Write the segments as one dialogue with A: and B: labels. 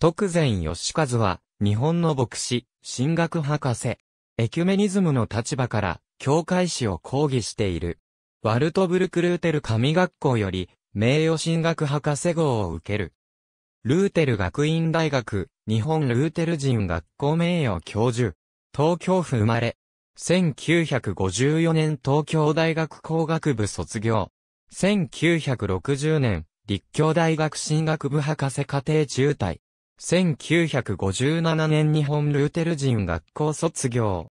A: 徳善義和は、日本の牧師、神学博士、エキュメニズムの立場から、教会史を講義している。ワルトブルク・ルーテル神学校より、名誉神学博士号を受ける。ルーテル学院大学、日本ルーテル人学校名誉教授。東京府生まれ。1954年東京大学工学部卒業。1960年、立教大学進学部博士課程中退。1957年日本ルーテル人学校卒業。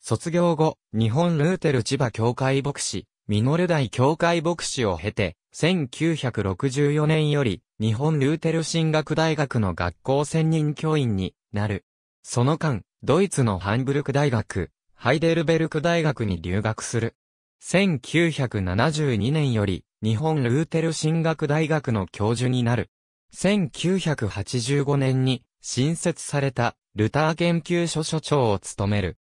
A: 卒業後、日本ルーテル千葉教会牧師、ミノル大教会牧師を経て、1964年より、日本ルーテル進学大学の学校専任教員になる。その間、ドイツのハンブルク大学、ハイデルベルク大学に留学する。1972年より、日本ルーテル進学大学の教授になる。1985年に新設されたルター研究所所長を務める。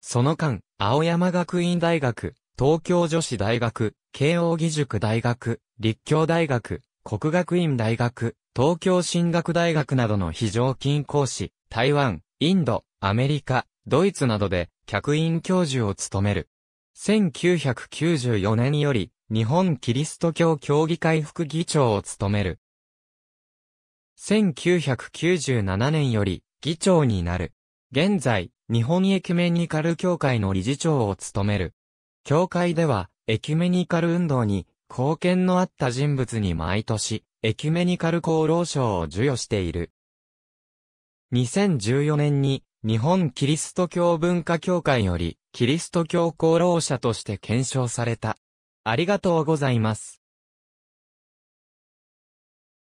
A: その間、青山学院大学、東京女子大学、慶応義塾大学、立教大学、国学院大学、東京進学大学などの非常勤講師、台湾、インド、アメリカ、ドイツなどで客員教授を務める。1994年より日本キリスト教協議会副議長を務める。1997年より議長になる。現在、日本エキュメニカル協会の理事長を務める。協会では、エキュメニカル運動に貢献のあった人物に毎年、エキュメニカル功労賞を授与している。2014年に、日本キリスト教文化協会より、キリスト教功労者として検証された。ありがとうござい
B: ます。